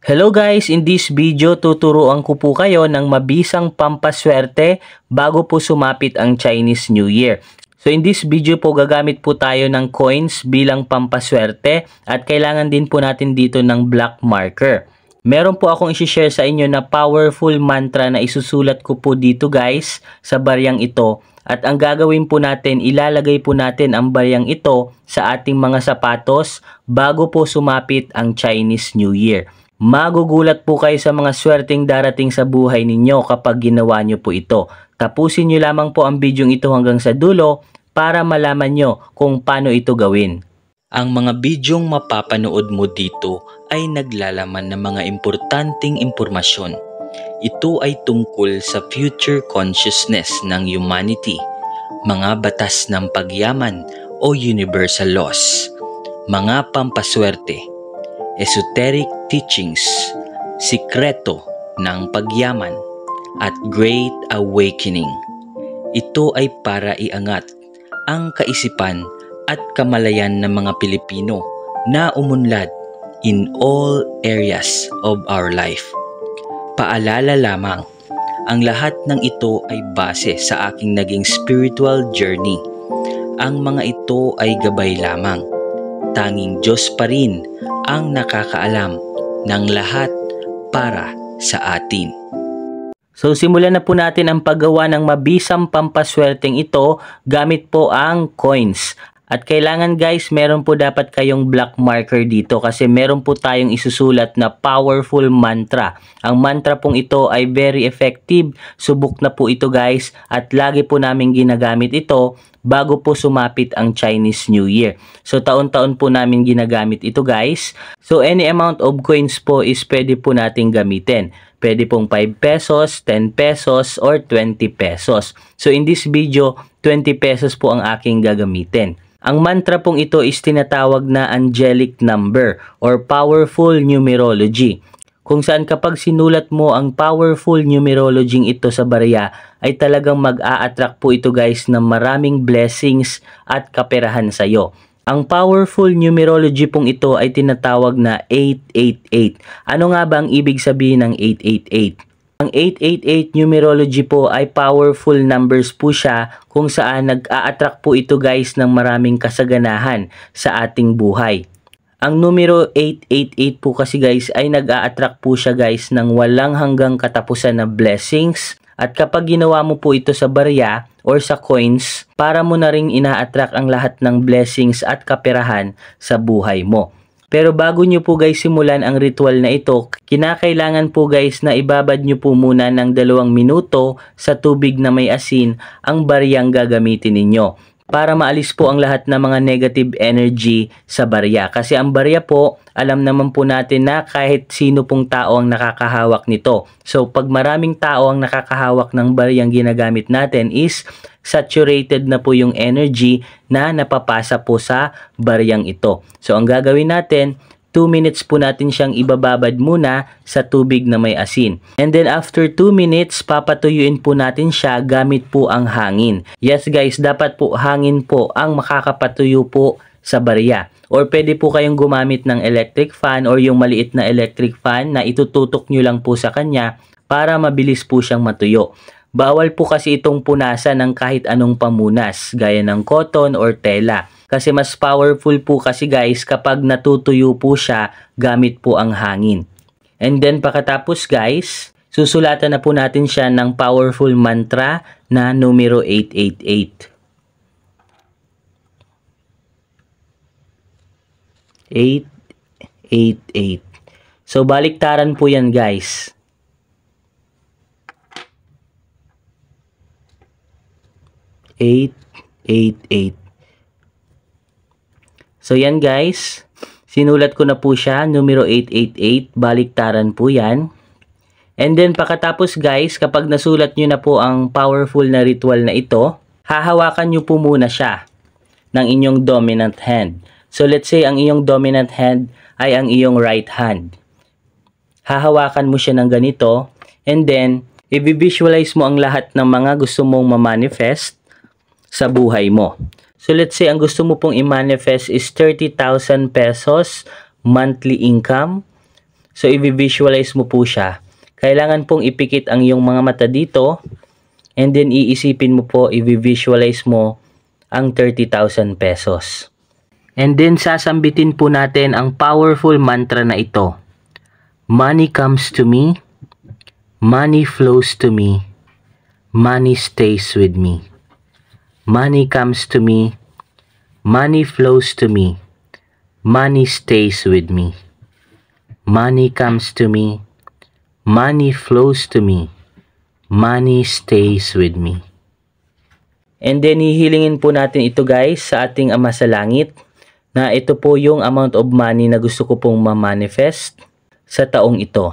Hello guys! In this video, tuturuan ko po kayo ng mabisang pampaswerte bago po sumapit ang Chinese New Year. So in this video po, gagamit po tayo ng coins bilang pampaswerte at kailangan din po natin dito ng black marker. Meron po akong isi-share sa inyo na powerful mantra na isusulat ko po dito guys sa baryang ito. At ang gagawin po natin, ilalagay po natin ang baryang ito sa ating mga sapatos bago po sumapit ang Chinese New Year. Magugulat po kayo sa mga swerteng darating sa buhay ninyo kapag ginawa nyo po ito. Tapusin nyo lamang po ang video ito hanggang sa dulo para malaman nyo kung paano ito gawin. Ang mga bidyong mapapanood mo dito ay naglalaman ng mga importanteng impormasyon. Ito ay tungkol sa future consciousness ng humanity, mga batas ng pagyaman o universal laws, mga pampaswerte, Esoteric Teachings, Sikreto ng Pagyaman at Great Awakening. Ito ay para iangat ang kaisipan at kamalayan ng mga Pilipino na umunlad in all areas of our life. Paalala lamang, ang lahat ng ito ay base sa aking naging spiritual journey. Ang mga ito ay gabay lamang tanging Diyos pa rin ang nakakaalam ng lahat para sa atin. So simulan na po natin ang paggawa ng mabisang pampaswerteng ito gamit po ang coins. At kailangan guys, meron po dapat kayong black marker dito kasi meron po tayong isusulat na powerful mantra. Ang mantra pong ito ay very effective. Subok na po ito guys at lagi po namin ginagamit ito bago po sumapit ang Chinese New Year. So taon-taon po namin ginagamit ito guys. So any amount of coins po is pwede po nating gamitin. Pwede pong 5 pesos, 10 pesos, or 20 pesos. So in this video, 20 pesos po ang aking gagamitin. Ang mantra pong ito is tinatawag na angelic number or powerful numerology kung saan kapag sinulat mo ang powerful numerology ito sa barya ay talagang mag-a-attract po ito guys ng maraming blessings at kaperahan sa iyo. Ang powerful numerology pong ito ay tinatawag na 888. Ano nga ba ang ibig sabihin ng 888? Ang 888 numerology po ay powerful numbers po siya kung saan nag-a-attract po ito guys ng maraming kasaganahan sa ating buhay. Ang numero 888 po kasi guys ay nag-a-attract po siya guys ng walang hanggang katapusan na blessings at kapag ginawa mo po ito sa barya or sa coins para mo na ring ina-attract ang lahat ng blessings at kaperahan sa buhay mo. Pero bago nyo po guys simulan ang ritual na ito, kinakailangan po guys na ibabad nyo po muna ng dalawang minuto sa tubig na may asin ang bariyang gagamitin ninyo para maalis po ang lahat ng mga negative energy sa barya. Kasi ang barya po, alam naman po natin na kahit sino pong tao ang nakakahawak nito. So pag maraming tao ang nakakahawak ng baryang ginagamit natin is saturated na po yung energy na napapasa po sa baryang ito. So ang gagawin natin, 2 minutes po natin siyang ibababad muna sa tubig na may asin. And then after 2 minutes, papatuyuin po natin siya gamit po ang hangin. Yes guys, dapat po hangin po ang makakapatuyo po sa barya. Or pwede po kayong gumamit ng electric fan or yung maliit na electric fan na itututok nyo lang po sa kanya para mabilis po siyang matuyo. Bawal po kasi itong punasan ng kahit anong pamunas gaya ng cotton or tela. Kasi mas powerful po kasi guys kapag natutuyo po siya gamit po ang hangin. And then pakatapos guys, susulatan na po natin siya ng powerful mantra na numero 888. 888. So baliktaran po yan guys. 888. So yan guys, sinulat ko na po siya, numero 888, baliktaran po yan. And then pakatapos guys, kapag nasulat nyo na po ang powerful na ritual na ito, hahawakan nyo po muna siya ng inyong dominant hand. So let's say ang inyong dominant hand ay ang iyong right hand. Hahawakan mo siya ng ganito and then i-visualize mo ang lahat ng mga gusto mong ma-manifest sa buhay mo. So let's say ang gusto mo pong i-manifest is 30,000 pesos monthly income. So i-visualize mo po siya. Kailangan pong ipikit ang iyong mga mata dito and then iisipin mo po, i-visualize mo ang 30,000 pesos. And then sasambitin po natin ang powerful mantra na ito. Money comes to me, money flows to me, money stays with me. Money comes to me. Money flows to me. Money stays with me. Money comes to me. Money flows to me. Money stays with me. And then hihilingin po natin ito guys sa ating Ama sa Langit na ito po yung amount of money na gusto ko pong ma-manifest sa taong ito.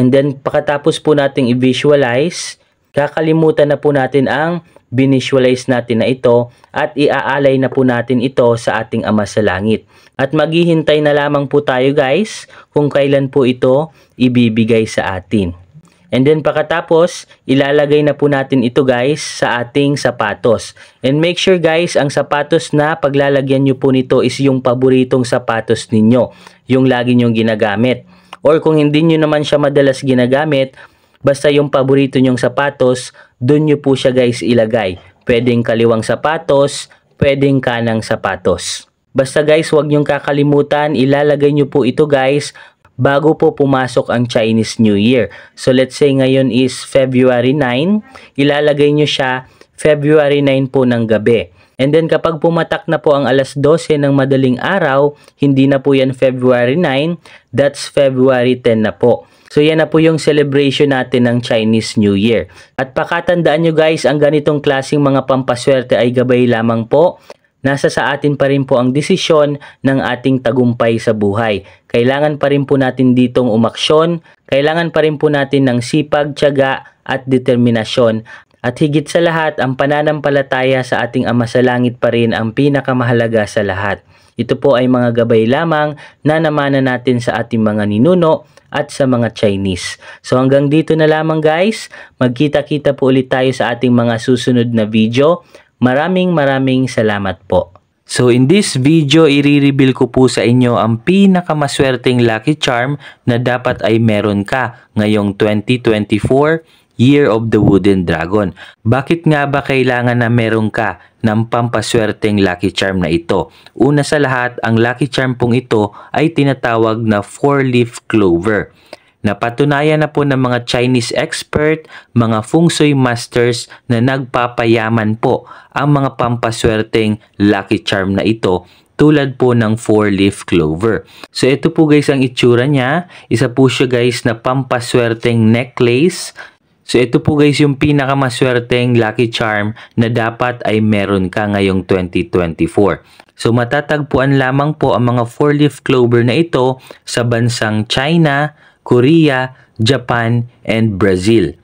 And then pagkatapos po nating i-visualize, Kakalimutan na po natin ang binisualize natin na ito at iaalay na po natin ito sa ating Ama sa Langit. At maghihintay na lamang po tayo guys kung kailan po ito ibibigay sa atin. And then pagkatapos, ilalagay na po natin ito guys sa ating sapatos. And make sure guys, ang sapatos na paglalagyan nyo po nito is yung paboritong sapatos ninyo, yung lagi nyong ginagamit. Or kung hindi nyo naman siya madalas ginagamit, Basta yung paborito nyong sapatos, dun nyo po siya guys ilagay. Pwedeng kaliwang sapatos, pwedeng kanang sapatos. Basta guys, wag nyong kakalimutan, ilalagay nyo po ito guys bago po pumasok ang Chinese New Year. So let's say ngayon is February 9, ilalagay nyo siya February 9 po ng gabi. And then kapag pumatak na po ang alas 12 ng madaling araw, hindi na po yan February 9, that's February 10 na po. So yan na po yung celebration natin ng Chinese New Year. At pakatandaan nyo guys, ang ganitong klaseng mga pampaswerte ay gabay lamang po Nasa sa atin pa rin po ang desisyon ng ating tagumpay sa buhay. Kailangan pa rin po natin ditong umaksyon, kailangan pa rin po natin ng sipag, tiyaga at determinasyon. At higit sa lahat, ang pananampalataya sa ating Ama sa Langit pa rin ang pinakamahalaga sa lahat. Ito po ay mga gabay lamang na namana natin sa ating mga ninuno at sa mga Chinese. So hanggang dito na lamang guys. Magkita-kita po ulit tayo sa ating mga susunod na video. Maraming maraming salamat po. So in this video, i-reveal ko po sa inyo ang pinakamaswerteng lucky charm na dapat ay meron ka ngayong 2024 Year of the Wooden Dragon. Bakit nga ba kailangan na meron ka ng pampaswerteng Lucky Charm na ito? Una sa lahat, ang Lucky Charm pong ito ay tinatawag na four-leaf clover. Napatunayan na po ng mga Chinese expert, mga feng shui masters na nagpapayaman po ang mga pampaswerteng lucky charm na ito tulad po ng four-leaf clover. So ito po guys ang itsura niya. Isa po siya guys na pampaswerteng necklace So ito po guys yung pinakamaswerteng lucky charm na dapat ay meron ka ngayong 2024. So matatagpuan lamang po ang mga four-leaf clover na ito sa bansang China, Korea, Japan, and Brazil.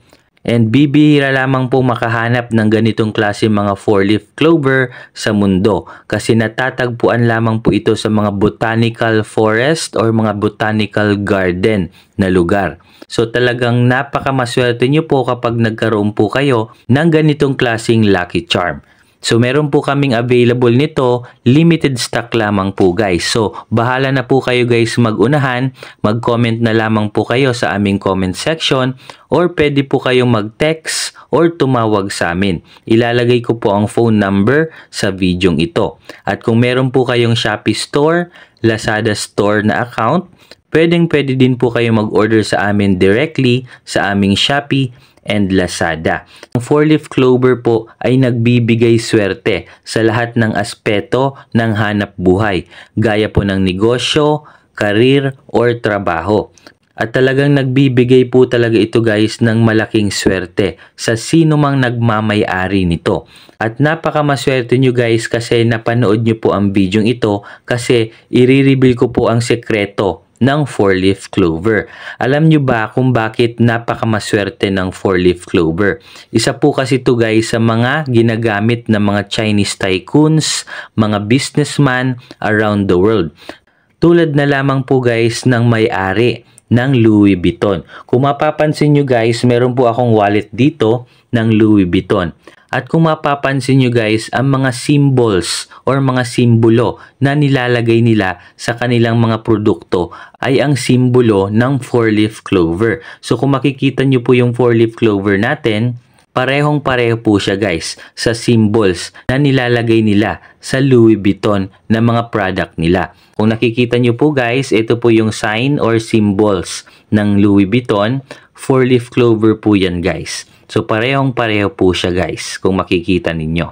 And bibihira lamang po makahanap ng ganitong klase mga four-leaf clover sa mundo kasi natatagpuan lamang po ito sa mga botanical forest or mga botanical garden na lugar. So talagang napakamaswerte nyo po kapag nagkaroon po kayo ng ganitong klasing lucky charm. So meron po kaming available nito, limited stock lamang po guys. So bahala na po kayo guys magunahan, mag-comment na lamang po kayo sa aming comment section or pwede po kayong mag-text or tumawag sa amin. Ilalagay ko po ang phone number sa videong ito. At kung meron po kayong Shopee store, Lazada store na account, pwedeng pwede din po kayo mag-order sa amin directly sa aming Shopee and Lazada. Ang four-leaf clover po ay nagbibigay swerte sa lahat ng aspeto ng hanap buhay, gaya po ng negosyo, karir, or trabaho. At talagang nagbibigay po talaga ito guys ng malaking swerte sa sino mang nagmamayari nito. At napakamaswerte nyo guys kasi napanood nyo po ang video ito kasi i-reveal ko po ang sekreto ng four-leaf clover. Alam nyo ba kung bakit napakamaswerte ng four-leaf clover? Isa po kasi ito guys sa mga ginagamit ng mga Chinese tycoons, mga businessman around the world. Tulad na lamang po guys ng may-ari ng Louis Vuitton. Kung mapapansin nyo guys, meron po akong wallet dito ng Louis Vuitton. At kung mapapansin nyo guys, ang mga symbols or mga simbolo na nilalagay nila sa kanilang mga produkto ay ang simbolo ng four-leaf clover. So kung makikita nyo po yung four-leaf clover natin, parehong pareho po siya guys sa symbols na nilalagay nila sa Louis Vuitton na mga product nila. Kung nakikita nyo po guys, ito po yung sign or symbols ng Louis Vuitton. Four-leaf clover po yan guys. So parehong pareho po siya guys kung makikita ninyo.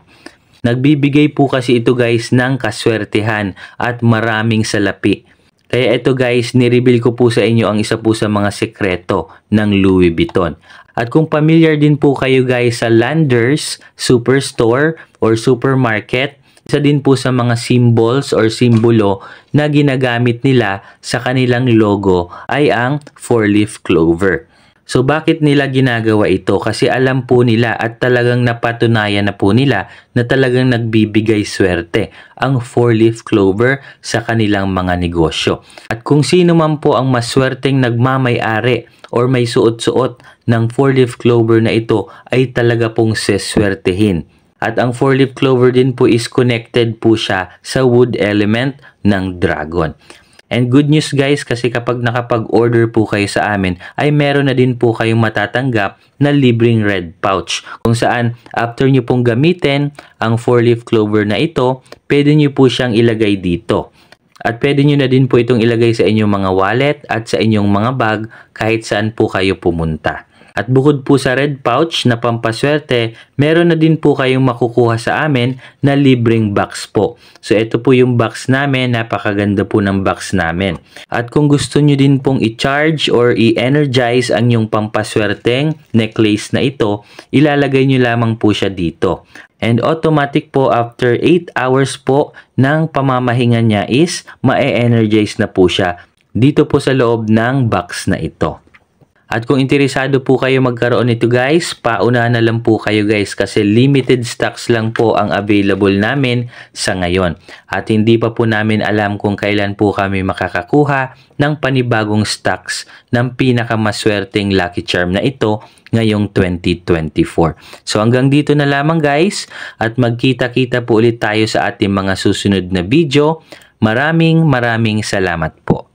Nagbibigay po kasi ito guys ng kaswertehan at maraming salapi. Kaya ito guys, nireveal ko po sa inyo ang isa po sa mga sekreto ng Louis Vuitton. At kung familiar din po kayo guys sa Landers, Superstore, or Supermarket, isa din po sa mga symbols or simbolo na ginagamit nila sa kanilang logo ay ang four-leaf clover. So bakit nila ginagawa ito? Kasi alam po nila at talagang napatunayan na po nila na talagang nagbibigay swerte ang four-leaf clover sa kanilang mga negosyo. At kung sino man po ang maswerteng nagmamayari or may suot-suot ng four-leaf clover na ito ay talaga pong seswertehin. At ang four-leaf clover din po is connected po siya sa wood element ng dragon. And good news guys kasi kapag nakapag-order po kayo sa amin ay meron na din po kayong matatanggap na libreng red pouch kung saan after nyo pong gamitin ang 4-leaf clover na ito pwede nyo po siyang ilagay dito. At pwede nyo na din po itong ilagay sa inyong mga wallet at sa inyong mga bag kahit saan po kayo pumunta. At bukod po sa red pouch na pampaswerte, meron na din po kayong makukuha sa amin na libreng box po. So ito po yung box namin, napakaganda po ng box namin. At kung gusto nyo din pong i-charge or i-energize ang yung pampaswerteng necklace na ito, ilalagay nyo lamang po siya dito. And automatic po after 8 hours po ng pamamahinga niya is ma-energize na po siya dito po sa loob ng box na ito. At kung interesado po kayo magkaroon nito guys, pauna na lang po kayo guys kasi limited stocks lang po ang available namin sa ngayon. At hindi pa po namin alam kung kailan po kami makakakuha ng panibagong stocks ng pinakamaswerteng lucky charm na ito ngayong 2024. So hanggang dito na lamang guys at magkita-kita po ulit tayo sa ating mga susunod na video. Maraming maraming salamat po.